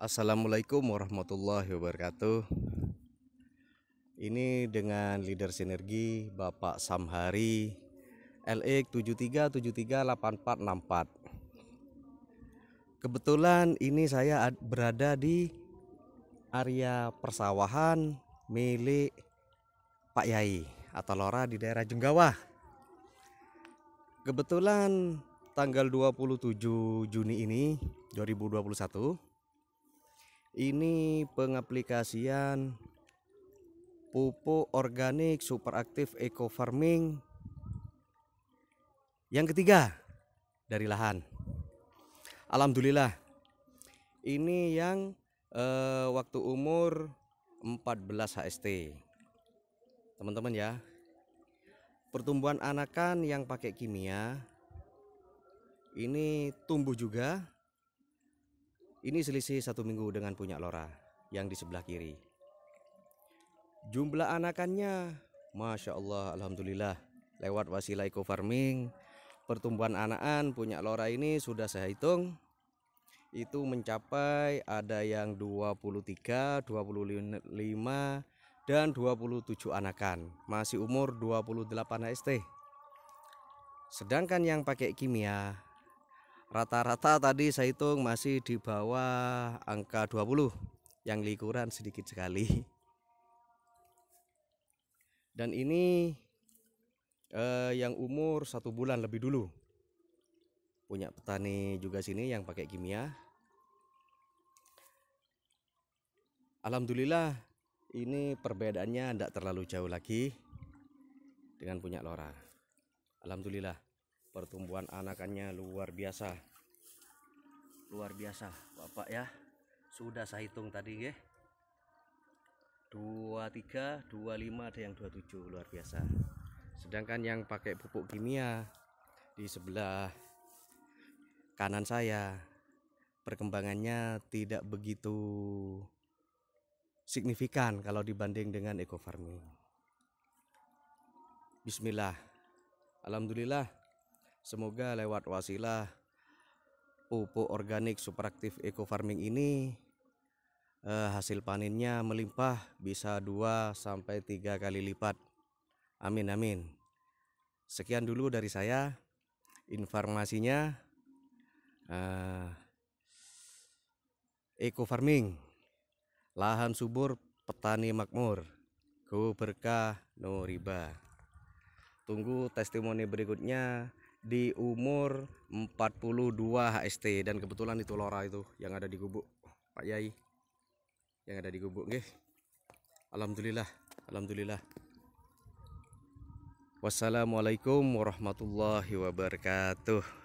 Assalamualaikum warahmatullahi wabarakatuh. Ini dengan leader sinergi Bapak Samhari LX 73738464. E Kebetulan ini saya berada di area persawahan milik Pak Yai atau Lora di daerah Jenggawa. Kebetulan tanggal 27 Juni ini 2021 ini pengaplikasian pupuk organik super aktif eco farming yang ketiga dari lahan Alhamdulillah ini yang eh, waktu umur 14 HST teman-teman ya pertumbuhan anakan yang pakai kimia ini tumbuh juga ini selisih satu minggu dengan punya Lora yang di sebelah kiri. Jumlah anakannya, Masya Allah, Alhamdulillah, lewat wasilah eco farming, pertumbuhan anakan punya Lora ini sudah saya hitung, itu mencapai ada yang 23, 25, dan 27 anakan, masih umur 28 HST. Sedangkan yang pakai kimia Rata-rata tadi saya hitung masih di bawah angka 20 yang likuran sedikit sekali. Dan ini eh, yang umur satu bulan lebih dulu. Punya petani juga sini yang pakai kimia. Alhamdulillah ini perbedaannya tidak terlalu jauh lagi dengan punya Lora. Alhamdulillah pertumbuhan anakannya luar biasa luar biasa bapak ya sudah saya hitung tadi ya dua tiga dua lima ada yang dua tujuh luar biasa sedangkan yang pakai pupuk kimia di sebelah kanan saya perkembangannya tidak begitu signifikan kalau dibanding dengan eco farming Bismillah Alhamdulillah Semoga lewat wasilah pupuk organik superaktif eco farming ini eh, hasil panennya melimpah bisa 2 sampai 3 kali lipat. Amin amin. Sekian dulu dari saya informasinya eh, eco farming lahan subur petani makmur Ku berkah no riba. Tunggu testimoni berikutnya di umur 42 HST dan kebetulan itu lora itu yang ada di gubuk Pak Yai yang ada di gubuk nggih. Alhamdulillah, alhamdulillah. Wassalamualaikum warahmatullahi wabarakatuh.